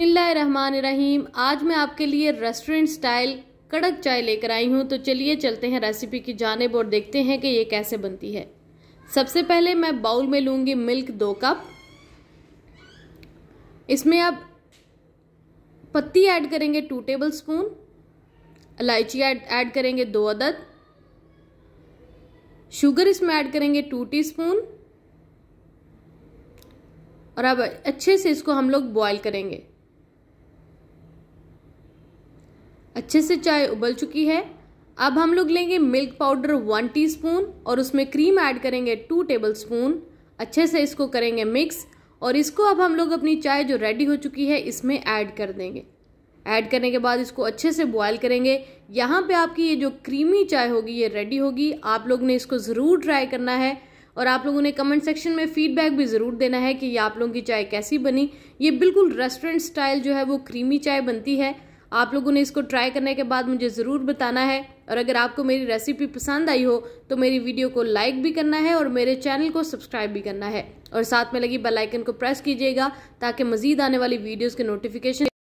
रहीम आज मैं आपके लिए रेस्टोरेंट स्टाइल कड़क चाय लेकर आई हूँ तो चलिए चलते हैं रेसिपी की जानब और देखते हैं कि ये कैसे बनती है सबसे पहले मैं बाउल में लूँगी मिल्क दो कप इसमें अब पत्ती ऐड करेंगे टू टेबल स्पून इलायची ऐड करेंगे दो अदद शुगर इसमें ऐड करेंगे टू स्पून और अब अच्छे से इसको हम लोग बॉयल करेंगे अच्छे से चाय उबल चुकी है अब हम लोग लेंगे मिल्क पाउडर वन टीस्पून और उसमें क्रीम ऐड करेंगे टू टेबल स्पून अच्छे से इसको करेंगे मिक्स और इसको अब हम लोग अपनी चाय जो रेडी हो चुकी है इसमें ऐड कर देंगे ऐड करने के बाद इसको अच्छे से बॉयल करेंगे यहाँ पे आपकी ये जो क्रीमी चाय होगी ये रेडी होगी आप लोग ने इसको ज़रूर ट्राई करना है और आप लोगों ने कमेंट सेक्शन में फीडबैक भी ज़रूर देना है कि ये आप लोगों की चाय कैसी बनी ये बिल्कुल रेस्टोरेंट स्टाइल जो है वो क्रीमी चाय बनती है आप लोगों ने इसको ट्राई करने के बाद मुझे ज़रूर बताना है और अगर आपको मेरी रेसिपी पसंद आई हो तो मेरी वीडियो को लाइक भी करना है और मेरे चैनल को सब्सक्राइब भी करना है और साथ में लगी बेल आइकन को प्रेस कीजिएगा ताकि मजीद आने वाली वीडियोज़ के नोटिफिकेशन